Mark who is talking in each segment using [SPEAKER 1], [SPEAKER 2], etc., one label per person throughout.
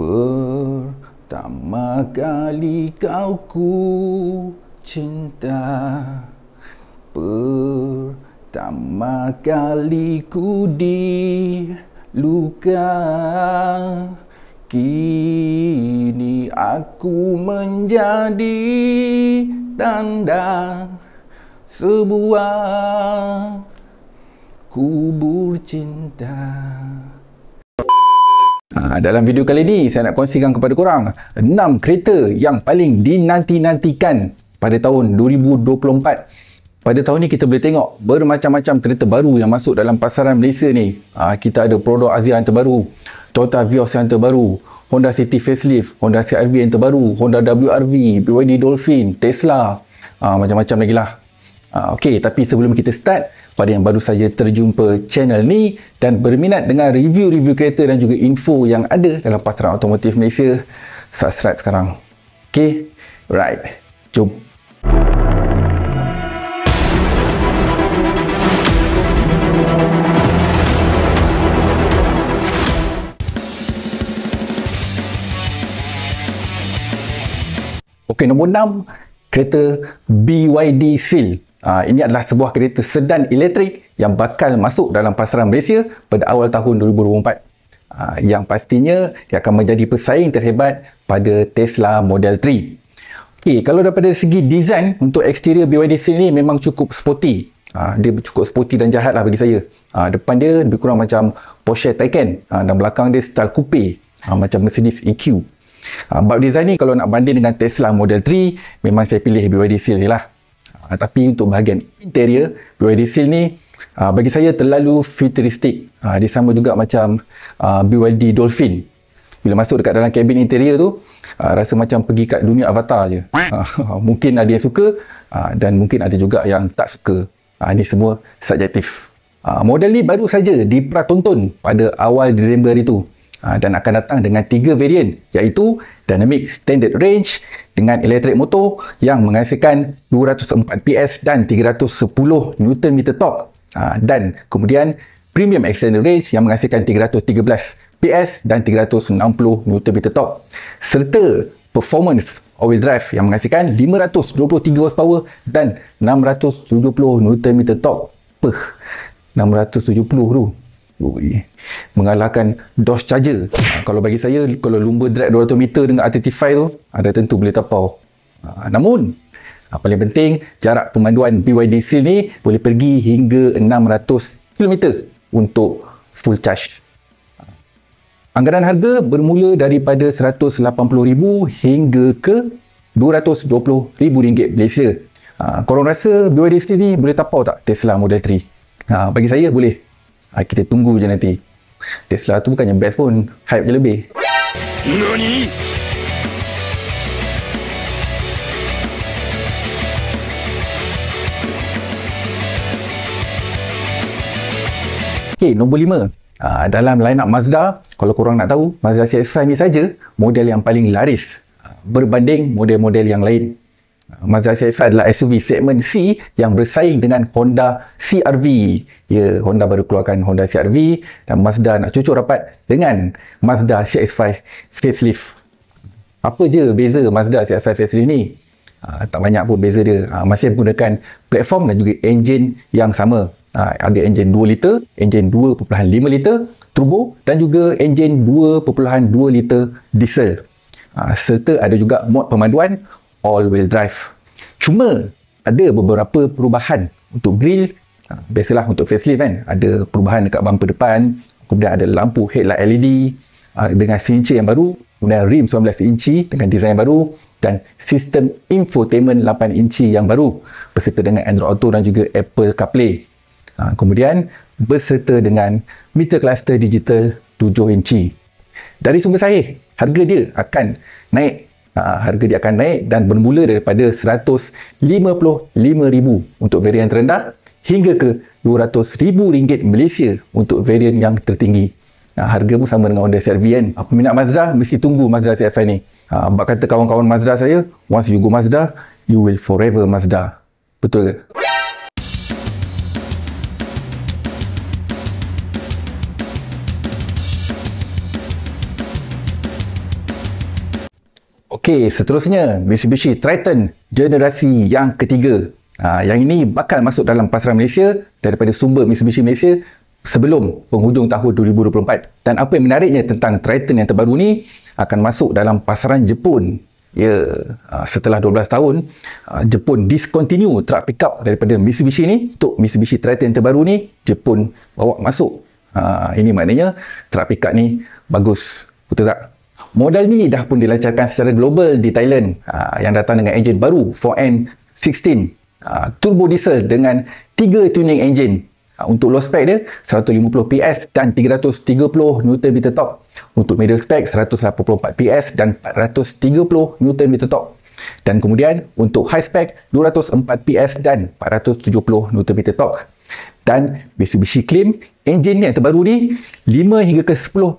[SPEAKER 1] Pertama kali kau ku cinta Pertama kali ku di luka Kini aku menjadi tanda sebuah kubur cinta. Ha, dalam video kali ini, saya nak kongsikan kepada korang 6 kereta yang paling dinanti-nantikan pada tahun 2024. Pada tahun ini kita boleh tengok bermacam-macam kereta baru yang masuk dalam pasaran Malaysia ni. Ha, kita ada produk Asia yang terbaru, Toyota Vios yang terbaru, Honda City Facelift, Honda CRV yang terbaru, Honda WRV, BYD Dolphin, Tesla, ha, macam-macam lagi lah. Okay, tapi sebelum kita start, kepada yang baru saja terjumpa channel ni dan berminat dengan review-review kereta dan juga info yang ada dalam pasaran otomotif Malaysia subscribe sekarang ok right jom Okay, nombor 6, kereta BYD Seal. Uh, ini adalah sebuah kereta sedan elektrik yang bakal masuk dalam pasaran Malaysia pada awal tahun 2024. Uh, ah, yang pastinya ia akan menjadi pesaing terhebat pada Tesla Model 3. Okay, kalau daripada segi desain untuk eksterior BYD sendiri memang cukup sporty. Uh, dia cukup sporty dan jahat lah bagi saya. Uh, depan dia lebih kurang macam Porsche Taycan uh, dan belakang dia style coupe uh, macam Mercedes EQ. Uh, bab design ni kalau nak banding dengan Tesla Model 3 memang saya pilih BYD sendiri lah. Uh, tapi untuk bahagian interior, BYD Seal ni uh, bagi saya terlalu futuristik. Uh, dia sama juga macam uh, BYD Dolphin. Bila masuk dekat dalam kabin interior tu, uh, rasa macam pergi kat dunia avatar je. Uh, mungkin ada yang suka uh, dan mungkin ada juga yang tak suka. Uh, ini semua subjektif. Uh, model ni baru saja dipratonton pada awal Disember itu. Ha, dan akan datang dengan tiga varian iaitu Dynamic Standard Range dengan elektrik motor yang menghasilkan 204 PS dan 310 Nm torque ha, dan kemudian Premium Extended Range yang menghasilkan 313 PS dan 360 Nm top, serta Performance All-Wheel Drive yang menghasilkan 523 horsepower dan 670 Nm torque Puh, 670 tu Ui. Mengalahkan dos Charger. Ha, kalau bagi saya, kalau lumba drag 200 meter dengan RT5 tu, ada tentu boleh tapau. Ha, namun, ha, paling penting, jarak pemanduan BYD Seal ni boleh pergi hingga 600 km untuk full charge. Ha. Anggaran harga bermula daripada RM180,000 hingga ke RM220,000 Malaysia. Ha, korang rasa BYD Seal ni boleh tapau tak Tesla Model 3? Ha, bagi saya boleh. Ha, kita tunggu je nanti. Tesla tu bukannya best pun, hype je lebih. Nani? Okay, nombor 5. Uh, ah, dalam line up Mazda, kalau korang nak tahu, Mazda CX-5 ni saja model yang paling laris ah, berbanding model-model yang lain. Mazda CX-5 adalah SUV segmen C yang bersaing dengan Honda CR-V. Ya, Honda baru keluarkan Honda CR-V dan Mazda nak cucuk rapat dengan Mazda CX-5 facelift. Apa je beza Mazda CX-5 facelift ni? Aa, ah, tak banyak pun beza dia. Aa, ah, masih menggunakan platform dan juga enjin yang sama. Aa, ah, ada enjin 2 liter, enjin 2.5 liter turbo dan juga enjin 2.2 liter diesel. Aa, serta ada juga mod pemanduan all wheel drive. Cuma ada beberapa perubahan untuk grill. Ha, biasalah untuk facelift kan, ada perubahan dekat bumper depan, kemudian ada lampu headlight LED ha, dengan 1 inci yang baru, kemudian rim 19 inci dengan desain baru dan sistem infotainment 8 inci yang baru berserta dengan Android Auto dan juga Apple CarPlay. Ha, kemudian berserta dengan meter cluster digital 7 inci. Dari sumber saya, harga dia akan naik ha, harga dia akan naik dan bermula daripada RM155,000 untuk varian terendah hingga ke RM200,000 Malaysia untuk varian yang tertinggi. Ha, harga pun sama dengan Honda cr kan. Ha, peminat Mazda mesti tunggu Mazda CF ni. Ha, abang kata kawan-kawan Mazda saya, once you go Mazda, you will forever Mazda. Betul ke? Okey, seterusnya Mitsubishi Triton generasi yang ketiga. Ha, yang ini bakal masuk dalam pasaran Malaysia daripada sumber Mitsubishi Malaysia sebelum penghujung tahun 2024. Dan apa yang menariknya tentang Triton yang terbaru ni akan masuk dalam pasaran Jepun. Ya, yeah. setelah 12 tahun, ah, Jepun discontinue truck pickup daripada Mitsubishi ni. Untuk Mitsubishi Triton terbaru ni, Jepun bawa masuk. Ha, ini maknanya truck pickup ni bagus. Betul tak? Modal ini dah pun dilancarkan secara global di Thailand uh, yang datang dengan enjin baru 4N16 uh, ah, turbo diesel dengan 3 tuning engine ah, untuk low spec dia 150 PS dan 330 Nm torque. Untuk middle spec 184 PS dan 430 Nm torque. Dan kemudian untuk high spec 204 PS dan 470 Nm torque. Dan Mitsubishi claim enjin yang terbaru ni 5 hingga ke 10%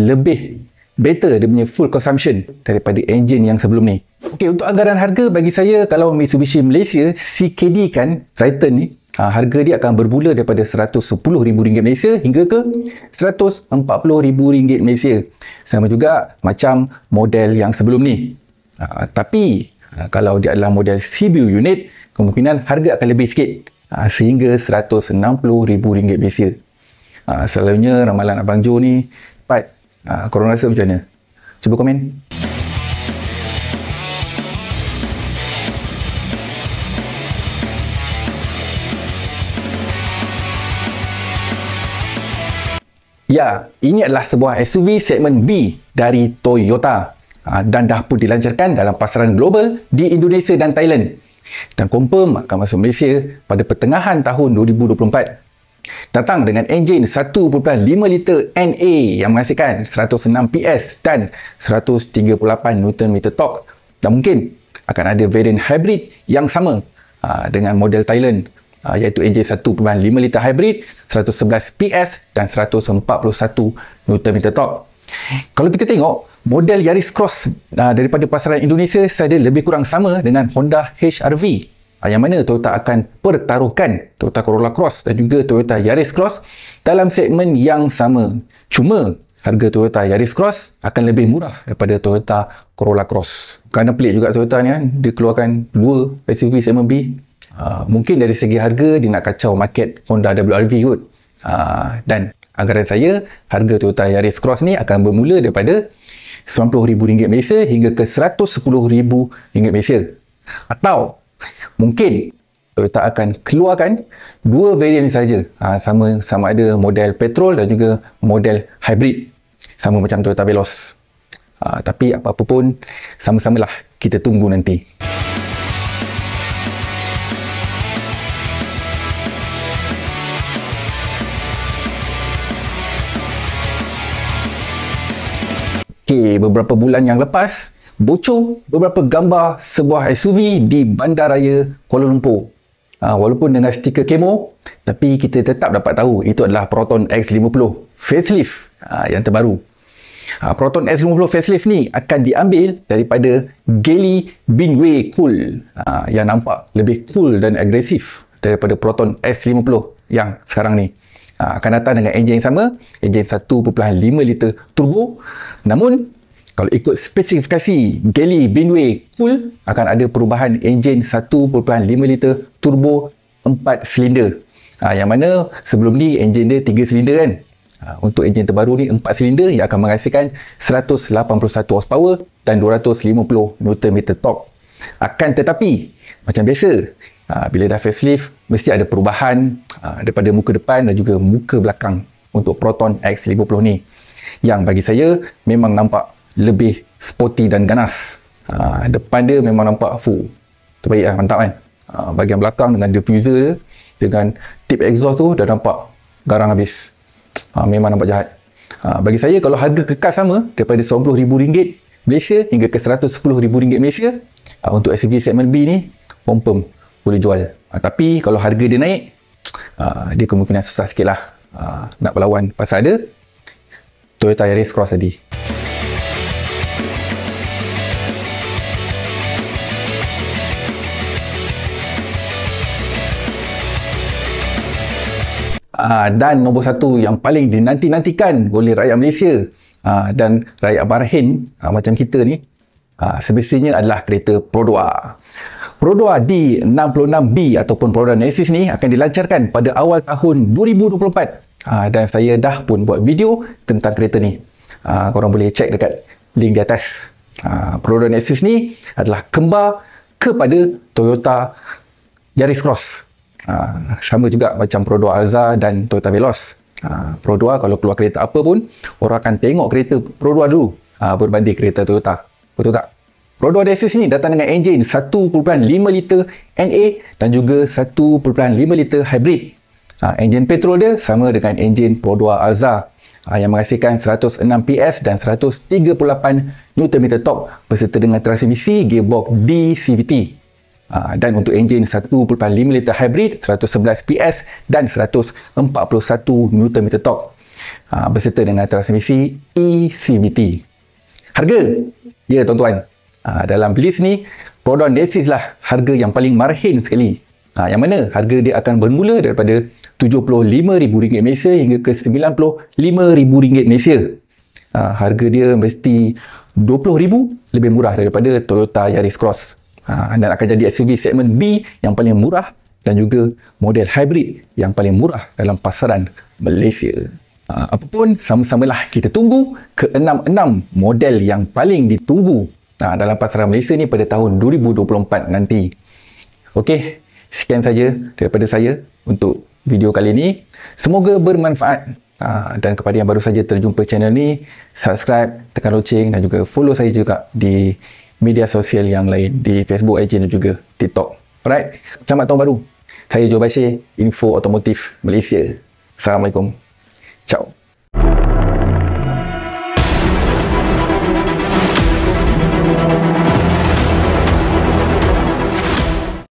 [SPEAKER 1] lebih better dia punya full consumption daripada engine yang sebelum ni Okey untuk anggaran harga bagi saya kalau Mitsubishi Malaysia CKD kan Triton ni Ha, harga dia akan bermula daripada RM110,000 Malaysia hingga ke RM140,000 Malaysia sama juga macam model yang sebelum ni ha, tapi ha, kalau dia adalah model CBU unit kemungkinan harga akan lebih sikit ha, sehingga RM160,000 Malaysia ha, selalunya ramalan Abang Joe ni tepat Ha, ah, korang rasa macam mana? Cuba komen. Ya, ini adalah sebuah SUV segmen B dari Toyota ah, dan dah pun dilancarkan dalam pasaran global di Indonesia dan Thailand dan confirm akan masuk Malaysia pada pertengahan tahun 2024 datang dengan enjin 1.5 liter NA yang menghasilkan 106 PS dan 138 Nm torque dan mungkin akan ada varian hybrid yang sama ah, dengan model Thailand ah, iaitu enjin 1.5 liter hybrid 111 PS dan 141 Nm torque kalau kita tengok model Yaris Cross ah, daripada pasaran Indonesia saya lebih kurang sama dengan Honda HR-V Ah, yang mana Toyota akan pertaruhkan Toyota Corolla Cross dan juga Toyota Yaris Cross dalam segmen yang sama. Cuma harga Toyota Yaris Cross akan lebih murah daripada Toyota Corolla Cross. Kerana pelik juga Toyota ni kan, dia keluarkan dua SUV segmen B. Uh, mungkin dari segi harga dia nak kacau market Honda WRV kot. Uh, dan anggaran saya, harga Toyota Yaris Cross ni akan bermula daripada RM90,000 Malaysia hingga ke RM110,000 Malaysia. Atau mungkin Toyota eh, akan keluarkan dua varian saja ha, sama sama ada model petrol dan juga model hybrid sama macam Toyota Veloz ha, tapi apa-apa pun sama-samalah kita tunggu nanti Okay, beberapa bulan yang lepas bocor beberapa gambar sebuah SUV di Bandaraya Kuala Lumpur. Ha, walaupun dengan stiker kemo, tapi kita tetap dapat tahu itu adalah Proton X50 facelift ha, yang terbaru. Ha, Proton X50 facelift ni akan diambil daripada Gelly Binway Cool ha, yang nampak lebih cool dan agresif daripada Proton X50 yang sekarang ni. Ha, akan datang dengan enjin yang sama, enjin 1.5 liter turbo. Namun, kalau ikut spesifikasi Gally Binway Cool akan ada perubahan enjin 1.5 liter turbo 4 silinder. Ha, yang mana sebelum ni enjin dia 3 silinder kan. Ha, untuk enjin terbaru ni 4 silinder yang akan menghasilkan 181 horsepower dan 250 meter torque. Akan tetapi macam biasa ha, bila dah facelift mesti ada perubahan ha, daripada muka depan dan juga muka belakang untuk Proton X50 ni yang bagi saya memang nampak lebih sporty dan ganas ha, depan dia memang nampak full terbaik lah mantap kan ha, bahagian belakang dengan diffuser dia dengan tip exhaust tu dah nampak garang habis ha, memang nampak jahat ha, bagi saya kalau harga kekal sama daripada RM90,000 Malaysia hingga ke RM110,000 Malaysia ha, untuk SUV segment B ni pom boleh jual ha, tapi kalau harga dia naik ha, dia kemungkinan susah sikit lah ha, nak berlawan pasal ada Toyota Yaris Cross tadi Ah, dan nombor satu yang paling dinanti-nantikan oleh rakyat Malaysia ah, dan rakyat Bahrain ah, macam kita ni sebesarnya adalah kereta Prodoa. Prodoa D66B ataupun Prodoa Nexus ni akan dilancarkan pada awal tahun 2024 dan saya dah pun buat video tentang kereta ni. Korang boleh cek dekat link di atas. Prodoa Nexus ni adalah kembar kepada Toyota Yaris Cross Ah, sama juga macam Prodo Alza dan Toyota Veloz. Ha, ah, Prodo kalau keluar kereta apa pun, orang akan tengok kereta Prodo dulu ha, berbanding kereta Toyota. Betul tak? Prodo Adesis ni datang dengan enjin 1.5 liter NA dan juga 1.5 liter hybrid. Ha, enjin petrol dia sama dengan enjin Prodo Alza ha, yang menghasilkan 106 PS dan 138 Nm torque berserta dengan transmisi gearbox DCVT. Ah, dan untuk enjin 1.5 liter hybrid 111 PS dan 141 Nm torque ah, berserta dengan transmisi eCVT harga ya tuan-tuan ah, dalam list ni Proton Desis lah harga yang paling marhin sekali yang mana harga dia akan bermula daripada RM75,000 Malaysia hingga ke RM95,000 Malaysia harga dia mesti RM20,000 lebih murah daripada Toyota Yaris Cross Ha, Anda akan jadi SUV segmen B yang paling murah dan juga model hybrid yang paling murah dalam pasaran Malaysia. Ha, apapun, sama-samalah kita tunggu ke enam-enam model yang paling ditunggu ha, dalam pasaran Malaysia ni pada tahun 2024 nanti. Okey, sekian saja daripada saya untuk video kali ini. Semoga bermanfaat dan kepada yang baru saja terjumpa channel ni, subscribe, tekan loceng dan juga follow saya juga di media sosial yang lain di Facebook IG dan juga TikTok. Alright, selamat tahun baru. Saya Joe Bashir, Info Automotive Malaysia. Assalamualaikum. Ciao.